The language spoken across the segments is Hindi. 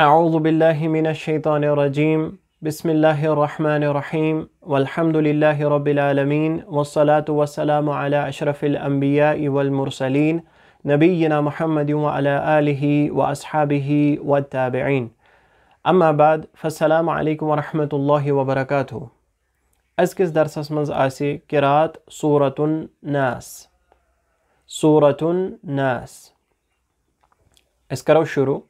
أعوذ بالله من الشيطان الرجيم بسم الله الرحمن الرحيم والحمد لله رب العالمين والصلاة والسلام على أشرف الأنبياء والمرسلين نبينا محمد وعلى آله وأصحابه والتابعين أما بعد فالسلام عليكم ورحمة الله وبركاته أزكز درس اسمز آسي كرات سورة ناس سورة ناس أسكروا شروع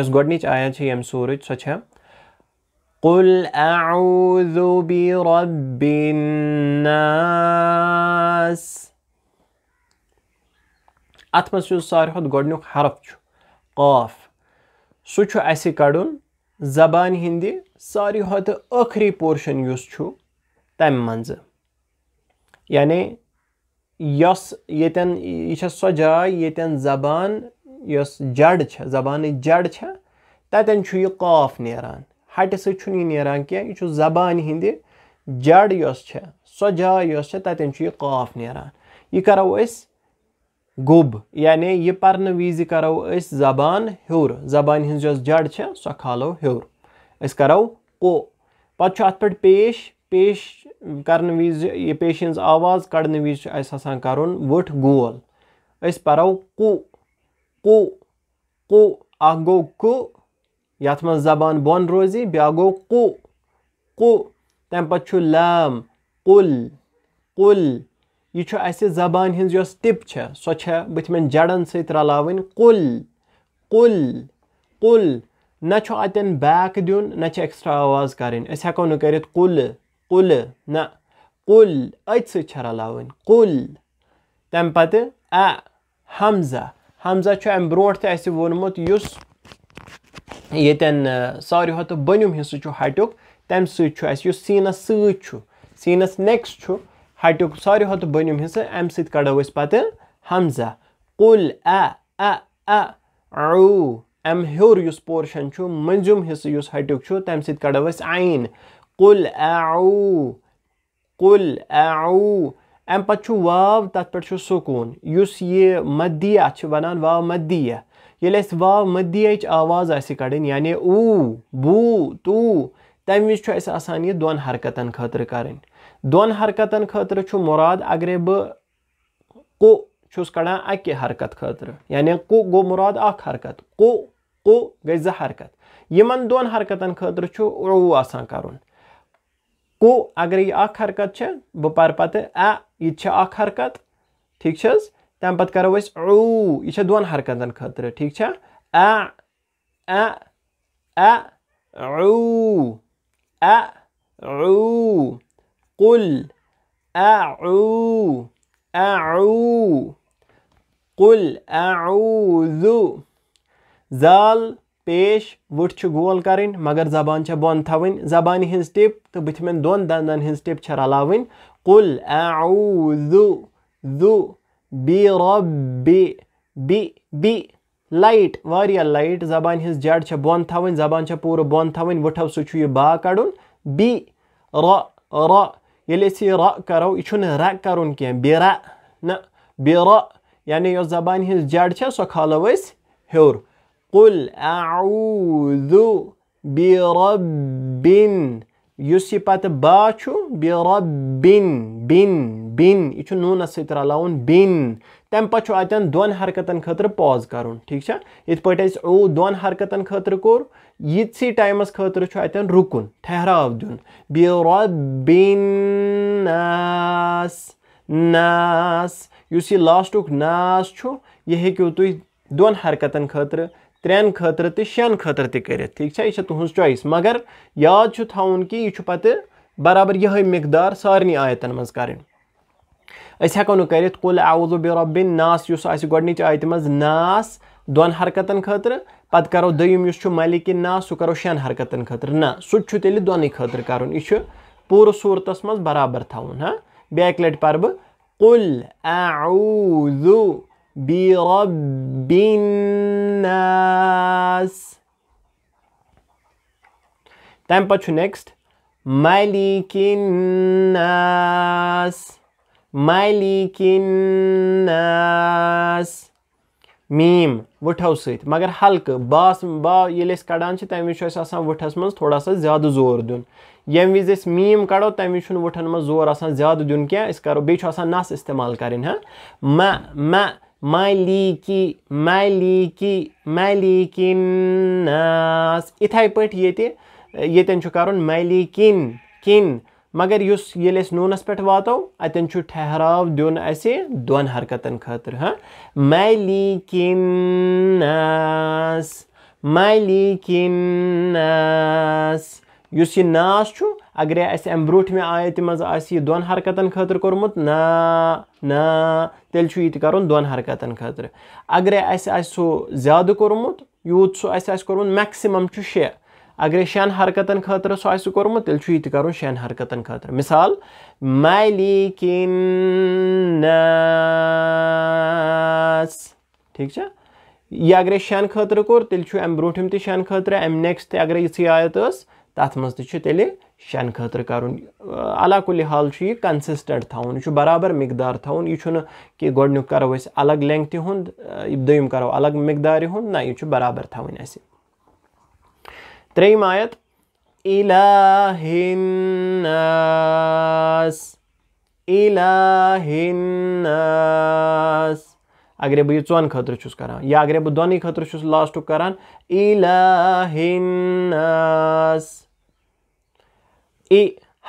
یۄس گۄڈنِچ آیا چھِ ییٚمہِ سوٗرٕچ سۄ چھےٚ قُل اعوذ برب الناس اَتھ منٛز یُس ساروی کھۄتہٕ گۄڈنیُک حرف چھُ قاف سُہ چھُ اَسہِ کَڑُن زبانہِ ہِنٛدِ ساروی کھۄتہٕ ٲخری پورشَن یُس چھُ تَمہِ منٛزٕ یعنی یۄس ییٚتٮ۪ن یہِ چھےٚ سۄ جاے ییٚتٮ۪ن زبان यस जड़ जबान जड़ ततन यह काफ नान हटि सू नान यह जबान हिंद जड़ यस सो जाय ततन काफ नान यह करो गुब यानी यह पर्न वज करो जबान हूर जबान हज जड़ सो खालो हूर करो को पत् पे पेश पेश कर वज यह पेश आवाज़ कड़ने वज कर वठ गोल पो को को اکھ گو کو یتھ من زبان بون روزی بیا گو کو کو تم پتہ لام قل قل یہ چھ اسہ زبان ہنز یوس ٹپ چھ سو چھ بتمن جڑن سیت رلاون قل قل قل نہ چھ اتن بیک دیون نہ چھ ایکسٹرا آواز کرن اس ہیکو نہ کرت قل قل نہ قل ات سیت چھ رلاون قل تم پتہ ا حمزہ Hamza çö en brunt tesi vurmut yüz yeten sarı hatı bönüm hissi çö hatıok tem sı çö es yüz sinas sı çö sinas next çö hatıok sarı hatı bönüm hissi em sıt kada ves Hamza kul a a a u em hür yüz porşan çö mınzum hissi yüz hatıok çö tem sıt kada ves ayn kul a u kul a u अम पत् वाव तथ पे उस ये मदी अत वनान वाव मदी ये वाव मदी आवाज़ आड़न यानि ऊ बू तू तम वज आसान ये दोन हरकतन खतर दोन हरकतन खतर मुराद अगर बह को छुस कड़ान हरकत खतर यानि को गो मुराद हरकत को को गई जह हरकत इन दोन हरकतन खतर ऊ आसान करुन को अगर ये अख हरकत बह पर पत् हरकत ठीक तम पे करो ओ यह दोन हरकतन खतर ठीक ए ए ए ए قل زال पेश वुट गोल करें मगर जबान बन थवन जबान हज टिप तो बुथमें दोन दंदन हज टिप रलावन कुल दु बी रबी बी बी लाइट वारिया लाइट जबान हज जड बोन थवन जबान पूर बन थवन वुठो सह बा कड़ बी र र ये र करो यह र कर कह बे र न बे र यानी जबान हज जड सो खालो अस हूँ قل أعوذ برب یُس یہِ پَتہٕ با چھُ برب بِن بِن بِن یہِ چھُ نوٗنَس سۭتۍ رَلاوُن بِن تَمہِ پَتہٕ چھُ اَتٮ۪ن دۄن حرکتَن خٲطرٕ پاز کَرُن ٹھیٖک چھا یِتھ پٲٹھۍ اَسہِ او دۄن حرکتَن خٲطرٕ کوٚر یِتسٕے ٹایمَس خٲطرٕ چھُ اَتٮ۪ن رُکُن ٹھہراو دیُن برب بِن ناس ناس یُس یہِ لاسٹُک ناس چھُ یہِ ہیٚکِو تُہۍ دۄن حرکتَن خٲطرٕ त्रेन खतर तो शन खतर तक ठीक है यह तुज चॉइस मगर याद थवन कि यह पे बराबर यह मकदार सारे आयतन मज कर हेको नुल कुल बिन नास गच आयत मज नास दोन हरकतन खतर पत करो दुम इस मलिक नास सो करो शन हरकतन खतर ना सू तेल दोन खतर कर पूर सूरत मज बराबर थवन हाँ बैक लट पर कुल आउजु برب الناس टाइम पाछु नेक्स्ट मालिकिन्नास मालिकिन्नास मीम वुठो सत मगर हल्क बास बा कड़ान तमें वज वुठस मं थोड़ा सा ज्यादा जोर दिन यम वज मीम कड़ो तमें वुठन मं जोर ज्यादा दिन क्या करो बे नस इस्तेमाल करें हाँ म مالکی مالکی مالکی ناس اِتھے پٲٹھۍ ییٚتہِ ییٚتٮ۪ن چھُ کَرُن مالکِن کِن مگر یُس ییٚلہِ أسۍ نوٗنَس پٮ۪ٹھ واتو اَتٮ۪ن چھُ ٹھہراو دیُن اَسہِ دۄن حرکتَن خٲطرٕ ہاں مالکِن ناس مالکِن ناس یُس یہِ ناس چھُ अगर असे अम ब्रोठ में आयत मे दोन हरकतन खतर कोरमुत ना ना तेल छु इत दोन हरकतन खतर अगर असे असो ज्यादा कोरमुत यूत सो असे कोरमुत मैक्सिमम छु शे अगर शेन हरकतन खतर सो अस कोरमुत तेल छु कर करोन शेन हरकतन खतर मिसाल मालिकिन ठीक है यह अगर शान खतर कोर तेल अम ब्रोठम तन खतर अम नेक्स्ट अगर यि आयत तथ मे तेल شٮ۪ن خٲطرٕ کَرُن علاقُلہِ حال چھُ یہِ کَنسِسٹَنٛٹ تھاوُن یہِ چھُ برابر مِقدار تھاوُن یہِ چھُنہٕ کہِ گۄڈٕنیُک کَرو أسۍ الگ لینٛگتہِ ہُنٛد دٔیِم کَرو الگ مِقدارِ ہُنٛد نہ یہِ چھُ برابر تھاوٕنۍ اَسہِ ترٛیٚیِم آیت الہناس الہناس اگرے بہٕ یہِ ژۄن خٲطرٕ چھُس کَران یا اگرے بہٕ دۄنٕے خٲطرٕ چھُس لاسٹُک کَران الہناس ए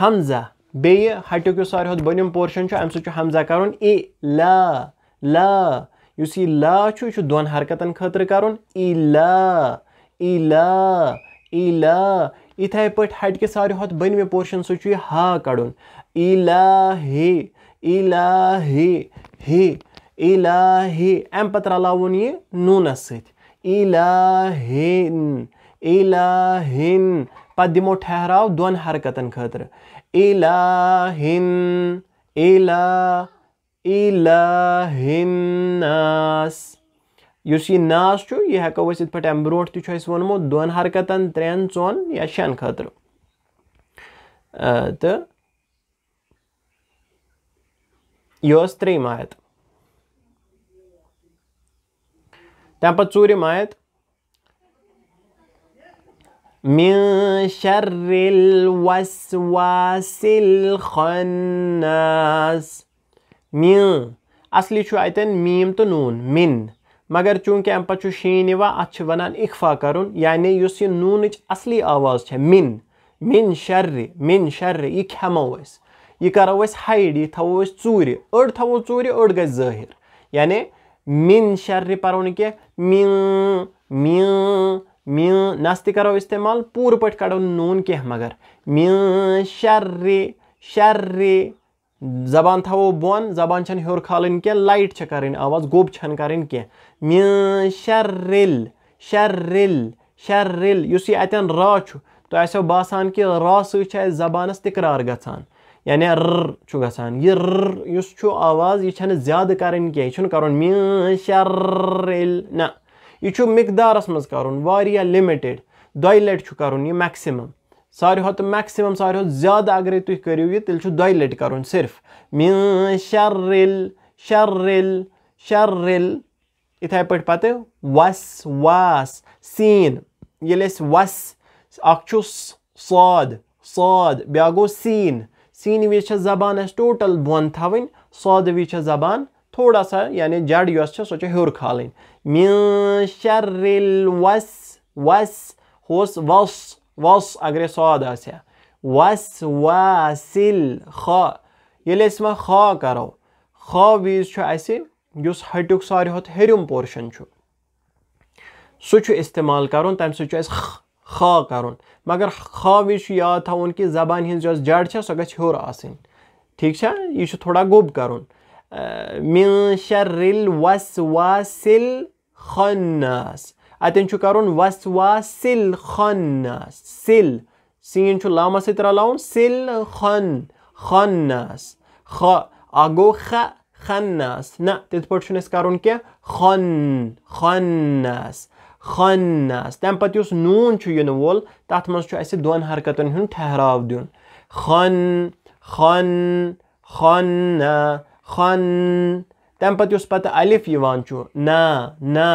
حمزہ بیٚیہِ ہَٹیو کیو ساروی کھۄتہٕ بٔنِم پورشَن چھُ اَمہِ سۭتۍ چھُ حمزہ کَرُن اے لا لا یُس یہِ لا چھُ یہِ چھُ دۄن حرکتَن خٲطرٕ کَرُن ای لا ای لا ای لا یِتھَے پٲٹھۍ ہَٹکہِ ساروی کھۄتہٕ بٔنمہِ پورشَن سۭتۍ چھُ یہِ ہا کَڑُن ای لا ہے ای لا ہے ہے ای لا ہے اَمہِ پَتہٕ رَلاوُن یہِ نوٗنَس سۭتۍ ای لا ہِن ای لا ہِن پتہٕ دِمو ٹھہراو دۄن حرکتن خٲطرٕ اِلاہِن اِلا اِلاہِناس یُس یہِ ناس چھُ یہِ ہٮ۪کو أسۍ یِتھ پٲٹھۍ اَمہِ برونٛٹھ تہِ چھُ اَسہِ ووٚنمُت دۄن حرکتن ترٛٮ۪ن ژۄن یا شٮ۪ن خٲطرٕ تہٕ یہِ ٲس ترٛیٚیِم آیت تَمہِ پَتہٕ ژوٗرِم آیت من شر الوسواس الخناس من असली अतन मीम तो नून मिन मगर चूंकि अम पे शीन अत वनान इखफा कर यानि उस यह नून असली आवाज़ है मिन मिन शर मिन शर यह खेमो यह करो हाइड यह थो चूर अड़ थो चूर अड़ गि जाहिर यानि मिन शर पो कह मी मी मिं नस्ति करो इस्तेमाल पूर पे कड़ो नून कह मगर मिं शर्रे शर्रे जबान थो बोन जबान छन ह्योर खालन कह लाइट छ कर आवाज गोब छन कर कह मिं शर्रिल शर्रिल शर्रिल इस अतन रा तो बसान कि रा सबानस तकरार ग यानी र ग यह र आवाज यह ज्यादा करें कह यह कर मिं शर्रिल ना यह चु मकदारस मज कर लिमिटेड दि लट कर मैक्सिमम सारे हो मैक्सिमम सारे ज्यादा अगर तुम करू यह तेल दोय लटि कर सिर्फ मिन शर्रिल शर्रिल शर्रिल इथे पे पत वस वास सीन ये वस सौद सद ब्या गो सीन सीन वि जबान अस टोटल बोन थवन सौद वि जबान تھوڑا سا یعنی جڑ یۄس چھےٚ سۄ چھےٚ ہیوٚر کھالٕنۍ مےٚ شَرِل وَس وَس ہوس وَس وَس اگرے سواد آسہِ ہا وَس وَسِل خ ییٚلہِ أسۍ وۄنۍ خا کَرو خا وِز چھُ اَسہِ یُس ہٹیُک ساروی کھۄتہٕ ہیٚرِم پورشَن چھُ سُہ چھُ استعمال کَرُن تَمہِ سۭتۍ چھُ اَسہِ خا کَرُن مگر خا وِز چھُ یاد تھاوُن کہِ زبانہِ ہِنٛز یۄس جَڑ چھےٚ سۄ گژھِ ہیوٚر آسٕنۍ ٹھیٖک چھا یہِ چھُ تھوڑا گوٚب کَرُن من شر الوسواس الخناس اتن چھُ کرُن وسواس سل سیٖن چھُ لامس سۭتۍ رلاوُن سل خن خناس خ اگو خ خناس نہ تِتھ پٲٹھۍ چھُنہٕ اَسہِ خن خناس خناس تَمہِ نون یُس نوٗن چھُ یِنہٕ وول تَتھ منٛز چھُ ہن دۄن حرکتَن ہُنٛد ٹھہراو دیُن خن خن خنہ خن तम पत उस पत अलिफ यवान ना ना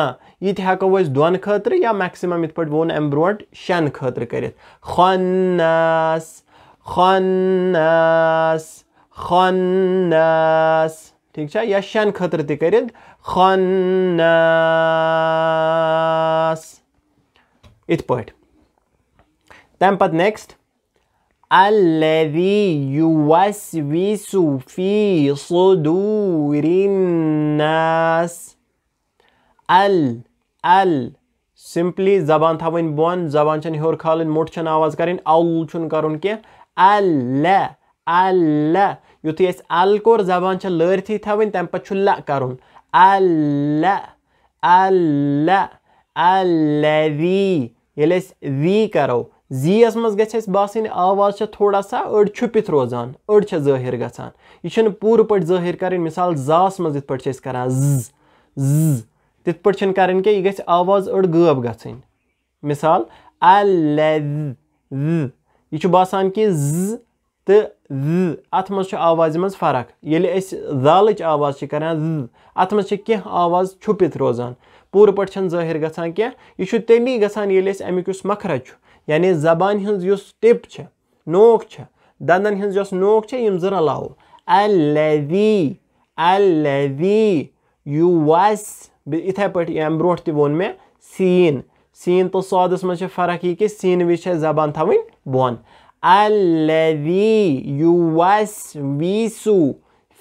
ये हेको दोन खतर या मैक्सिमम इत पे वोन अम ब्रोट शन खतर कर ठीक है या शन खतर त इत पे नेक्स्ट الذي يوسوس في صدور الناس ال ال سمپلی زبان تھاون بون زبان چھن ہیور کھالن موٹ چھن آواز کرن اول چھن کرن کی ال ال یتھی اس ال کور زبان چھ لرتھی تھاون تم پت چھ لا کرن ال ال الذي یلس ذی کرو زیٖیَس منٛز گژھِ اَسہِ باسٕنۍ آواز چھےٚ تھوڑا سا أڑۍ چھُپِتھ روزان أڑۍ چھےٚ ظٲہِر گژھان یہِ چھِنہٕ پوٗرٕ پٲٹھۍ ظٲہِر کَرٕنۍ مِثال زاہَس منٛز یِتھ پٲٹھۍ چھِ أسۍ کَران زٕ زٕ تِتھ پٲٹھۍ چھِنہٕ کَرٕنۍ کینٛہہ یہِ گژھِ آواز أڑ غٲب گژھٕنۍ مِثال یہِ چھُ باسان کہِ زٕ تہٕ زٕ اَتھ منٛز چھُ آوازِ منٛز فرق ییٚلہِ أسۍ زالٕچ آواز چھِ کَران زٕ اَتھ منٛز چھِ کینٛہہ آواز چھُپِتھ روزان پوٗرٕ پٲٹھۍ چھَنہٕ ظٲہِر گژھان کینٛہہ یہِ چھُ تیٚلی گژھان ییٚلہِ أسۍ اَمیُک یُس مَکھرَج چھُ यानी जबान हज टिप नोक दंदन हज नोक यम जर रलो अलवी अलवी यूवस इथे पे अम ब्रो तोन मे सीन सीन तो सौदस मे फर्क यह कि सीन वि जबान थवन बोन अलवी यूवस वीसु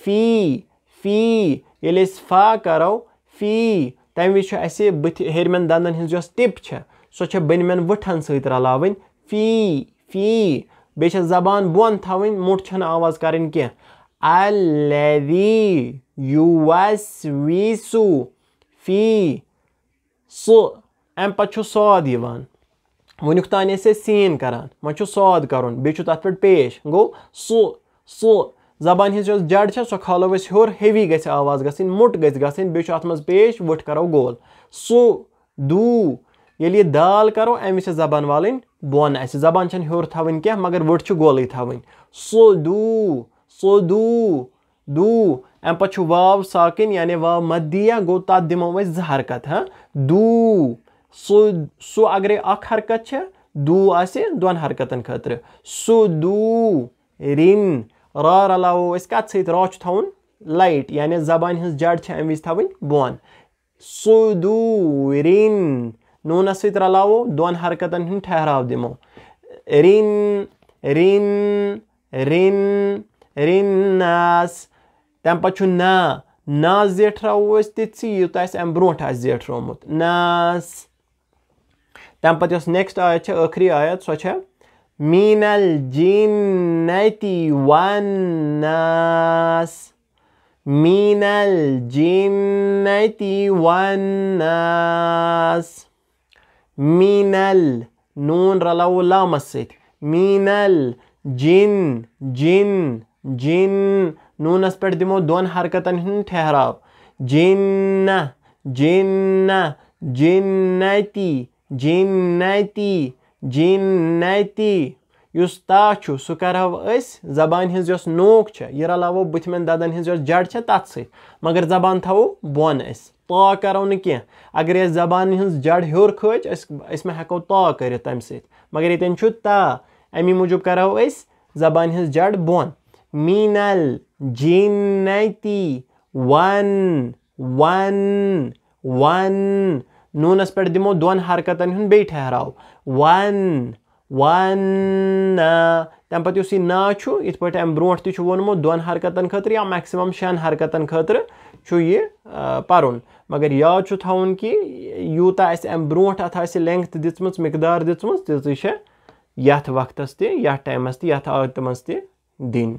फी फी ये फा करो फी तमें वि बत दंदन हज टिप सो बन वन सत रल फी फी बे जबान बन थव मोट छ आवाज कर सद अलू फी सम वनुक तान सीन करान वह सौद कर तथा पे पेश ग जबान हज जड़ सो खालो हर हेवी ग आवाज़ गोट ग पेश वो गोल सू दू ये ये दाल करो अमिस जबान वाले बोन अस जबान होर थवन क्या मगर वट गोल थवन सो दू सो दू दू अम पे वाव साकिन यानि वाव मत गो तथ दमो हाँ दू सो सो अगर अख हरकत दू आन हरकतन खतर सो दू रिन र रलावो कत सौ थवन लाइट यानि जबान हज जड अम वज बोन सो दू रिन نون سوی ترلاو دوان حرکتا هن ٹھہراو دیمو رین رین رین رین ناس تم پتہ نا نا زیٹھراو أسۍ تِتسٕے یوٗتاہ اَسہِ اَمہِ برونٛٹھ آسہِ زیٹھرومُت ناس تَمہِ پَتہٕ یۄس نیکٕسٹ آیت چھےٚ ٲخری آیت سۄ چھےٚ میٖنَل جیٖنتی وَن ناس میٖنَل جیٖنتی وَن ناس मीनल नून रला मस्जिद मीनल जिन जिन जिन नूनस पे दमो दोन हरकतन हूँ ठहराव जिन्न जिन्न जिन्नति जिन्नति जिन्नति यस ता सह करव जबान हज नोक यह रलावो बुथमें ददन हज जड़ तथ मगर जबान थो बोन تا کرو نہٕ کینٛہہ اگر أسۍ زبانہِ ہٕنٛز جَڑ ہیوٚر کھٔج أسۍ أسۍ ما ہٮ۪کو تا کٔرِتھ تَمہِ سۭتۍ مگر ییٚتٮ۪ن چھُ تا اَمی موٗجوٗب کَرو أسۍ زبانہِ ہٕنٛز جَڑ بۄن میٖنَل جیٖنتی وَن وَن وَن نوٗنَس پٮ۪ٹھ دِمو دۄن حرکتَن ہُنٛد بیٚیہِ ٹھہراو وَن وَن نا تَمہِ پَتہٕ یُس یہِ نا چھُ یِتھ پٲٹھۍ اَمہِ برونٛٹھ تہِ چھُ ووٚنمُت دۄن حرکتَن خٲطرٕ یا میکسِمَم شٮ۪ن حرکتَن خٲطرٕ چھُ یہِ پَرُن مگر یاد چھُ تھاوُن کہِ یوٗتاہ اَسہِ اَمہِ برونٛٹھ اَتھ آسہِ لٮ۪نٛگتھ دِژمٕژ مِقدار دِژمٕژ تِژٕے چھےٚ یَتھ وقتَس تہِ یَتھ ٹایمَس تہِ یَتھ عادتہِ منٛز تہِ دِنۍ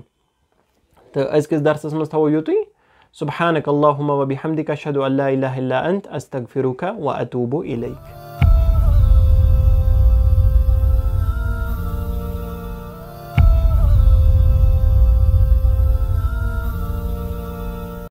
تہٕ أزکِس درسَس منٛز تھاوو یُتُے صُبحانَک اللہُمہ وَبِحمدِکہ اشہدُ اللہ الہ الا انت استغفرُکہ وَ اتوٗبوٗ الیک